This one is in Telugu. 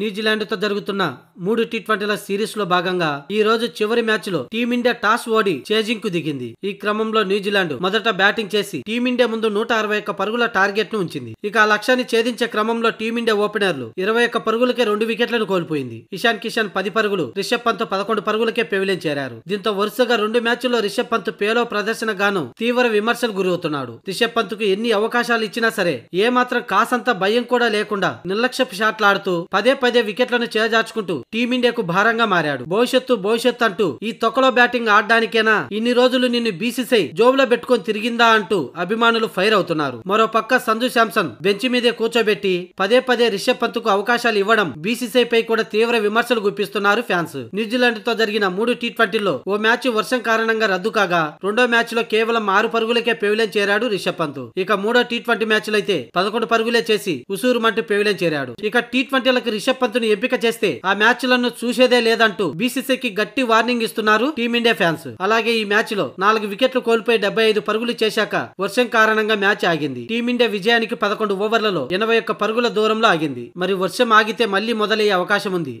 న్యూజిలాండ్తో జరుగుతున్న మూడు టీ ట్వంటీల సిరీస్ లో భాగంగా ఈ రోజు చివరి మ్యాచ్ లో టీమిండియా టాస్ ఓడి చేజింగ్ కు దిగింది ఈ క్రమంలో న్యూజిలాండ్ మొదట బ్యాటింగ్ చేసి టీమిండియా ముందు నూట అరవై ఒక్క పరుగుల ఉంచింది ఇక ఆ లక్ష్యాన్ని ఛేదించే క్రమంలో టీమిండియా ఓపెనర్లు ఇరవై ఒక్క పరుగులకే రెండు వికెట్లను కోల్పోయింది ఇషాన్ కిషన్ పది పరుగులు రిషబ్ పంత్ పదకొండు పరుగులకే పెవిలియన్ చేరారు దీంతో వరుసగా రెండు మ్యాచ్ల్లో రిషబ్ పంత్ పేలో ప్రదర్శన గాను తీవ్ర విమర్శలు గురవుతున్నాడు రిషబ్ పంత్ కు ఎన్ని అవకాశాలు ఇచ్చినా సరే ఏ మాత్రం కాసంత భయం కూడా లేకుండా నిర్లక్ష్యపు షాట్లాడుతూ పదే పదే వికెట్లను చేజార్చుకుంటూ టీమిండియాకు భారంగా మారాడు భవిష్యత్తు భవిష్యత్ అంటూ ఈ తొక్కలో బ్యాటింగ్ ఆడడానికేనా ఇన్ని రోజులు నిన్ను బీసీసై జోబులో పెట్టుకొని తిరిగిందా అంటూ అభిమానులు ఫైర్ అవుతున్నారు మరో పక్క సంజు శాంసన్ బెంచ్ మీదే కూర్చోబెట్టి పదే పదే రిషబ్ కు అవకాశాలు ఇవ్వడం బీసీసీఐ పై కూడా తీవ్ర విమర్శలు గుప్పిస్తున్నారు ఫ్యాన్స్ న్యూజిలాండ్ తో జరిగిన మూడు టీ ట్వంటీలో ఓ మ్యాచ్ వర్షం కారణంగా రద్దు కాగా రెండో మ్యాచ్ లో కేవలం ఆరు పరుగులకే పెవిలెన్ చేరాడు రిషబ్ పంత్ ఇక మూడో టీ ట్వంటీ మ్యాచ్లైతే పదకొండు పరుగులే చేసి ఉసూరు మంటూ పెవిలెన్ చేరాడు ఇక టీ ట్వంటీలకు రిషబ్ రిషబ్ ను ఎంపిక చేస్తే ఆ మ్యాచ్ లను చూసేదే లేదంటూ బీసీసీకి గట్టి వార్నింగ్ ఇస్తున్నారు టీమిండియా ఫ్యాన్స్ అలాగే ఈ మ్యాచ్ లో నాలుగు వికెట్లు కోల్పోయి డెబ్బై ఐదు పరుగులు చేశాక వర్షం కారణంగా మ్యాచ్ ఆగింది టీమిండియా విజయానికి పదకొండు ఓవర్లలో ఎనభై ఒక్క పరుగుల దూరంలో ఆగింది మరి వర్షం ఆగితే మళ్లీ మొదలయ్యే అవకాశం ఉంది